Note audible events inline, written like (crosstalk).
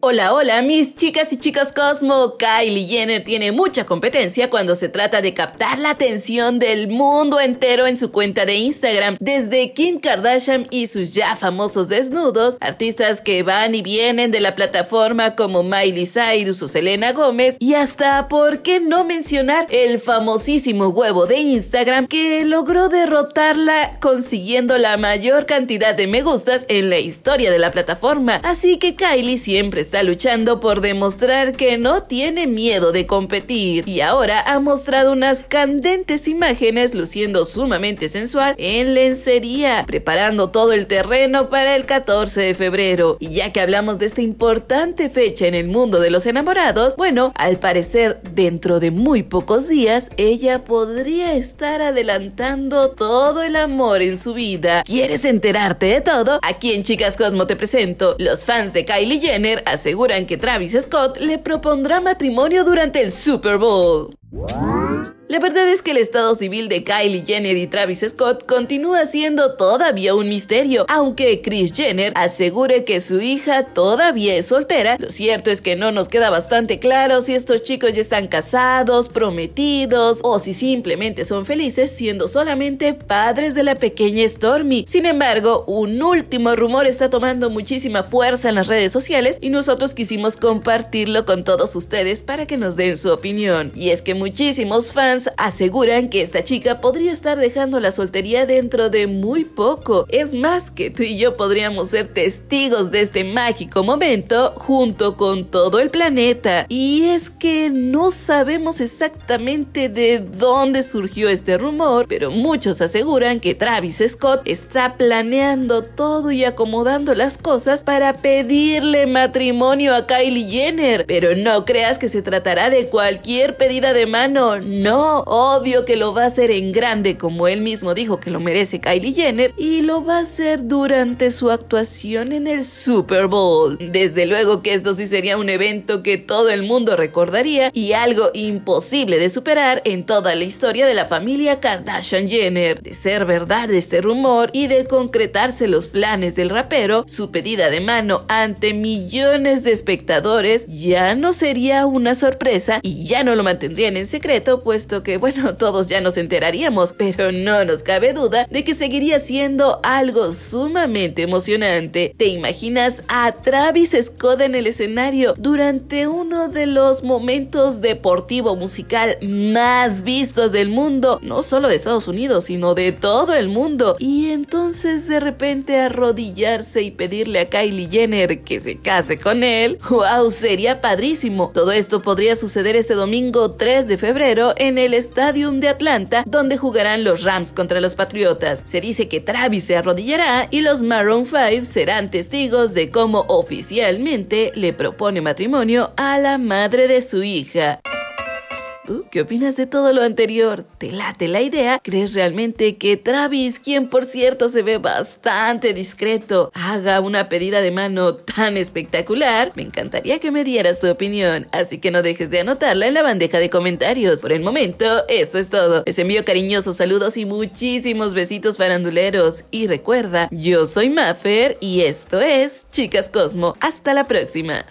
Hola, hola, mis chicas y chicas Cosmo. Kylie Jenner tiene mucha competencia cuando se trata de captar la atención del mundo entero en su cuenta de Instagram. Desde Kim Kardashian y sus ya famosos desnudos, artistas que van y vienen de la plataforma como Miley Cyrus o Selena Gómez, y hasta, ¿por qué no mencionar el famosísimo huevo de Instagram que logró derrotarla consiguiendo la mayor cantidad de me gustas en la historia de la plataforma? Así que Kylie siempre está luchando por demostrar que no tiene miedo de competir y ahora ha mostrado unas candentes imágenes luciendo sumamente sensual en lencería, preparando todo el terreno para el 14 de febrero. Y ya que hablamos de esta importante fecha en el mundo de los enamorados, bueno, al parecer dentro de muy pocos días ella podría estar adelantando todo el amor en su vida. ¿Quieres enterarte de todo? Aquí en Chicas Cosmo te presento. Los fans de Kylie Jenner aseguran que Travis Scott le propondrá matrimonio durante el Super Bowl. La verdad es que el estado civil de Kylie Jenner y Travis Scott continúa siendo todavía un misterio, aunque Chris Jenner asegure que su hija todavía es soltera. Lo cierto es que no nos queda bastante claro si estos chicos ya están casados, prometidos o si simplemente son felices siendo solamente padres de la pequeña Stormy. Sin embargo, un último rumor está tomando muchísima fuerza en las redes sociales y nosotros quisimos compartirlo con todos ustedes para que nos den su opinión. Y es que muchísimos fans aseguran que esta chica podría estar dejando la soltería dentro de muy poco. Es más que tú y yo podríamos ser testigos de este mágico momento junto con todo el planeta. Y es que no sabemos exactamente de dónde surgió este rumor, pero muchos aseguran que Travis Scott está planeando todo y acomodando las cosas para pedirle matrimonio a Kylie Jenner. Pero no creas que se tratará de cualquier pedida de mano, no, obvio que lo va a hacer en grande, como él mismo dijo que lo merece Kylie Jenner, y lo va a hacer durante su actuación en el Super Bowl. Desde luego que esto sí sería un evento que todo el mundo recordaría y algo imposible de superar en toda la historia de la familia Kardashian Jenner. De ser verdad este rumor y de concretarse los planes del rapero, su pedida de mano ante millones de espectadores ya no sería una sorpresa y ya no lo mantendrían en secreto puesto que, bueno, (laughs) todos ya nos enteraríamos, pero no nos cabe duda de que seguiría siendo algo sumamente emocionante. ¿Te imaginas a Travis Scott en el escenario durante uno de los momentos deportivo musical más vistos del mundo, no solo de Estados Unidos, sino de todo el mundo? Y entonces de repente arrodillarse y pedirle a Kylie Jenner que se case con él. (laughs) ¡Wow! Sería padrísimo. Todo esto podría suceder este domingo 3 de febrero en el Stadium de Atlanta, donde jugarán los Rams contra los Patriotas. Se dice que Travis se arrodillará y los Maroon 5 serán testigos de cómo oficialmente le propone matrimonio a la madre de su hija. ¿Tú qué opinas de todo lo anterior? ¿Te late la idea? ¿Crees realmente que Travis, quien por cierto se ve bastante discreto, haga una pedida de mano tan espectacular? Me encantaría que me dieras tu opinión, así que no dejes de anotarla en la bandeja de comentarios. Por el momento, esto es todo. Les envío cariñosos saludos y muchísimos besitos faranduleros. Y recuerda, yo soy Maffer y esto es Chicas Cosmo. Hasta la próxima.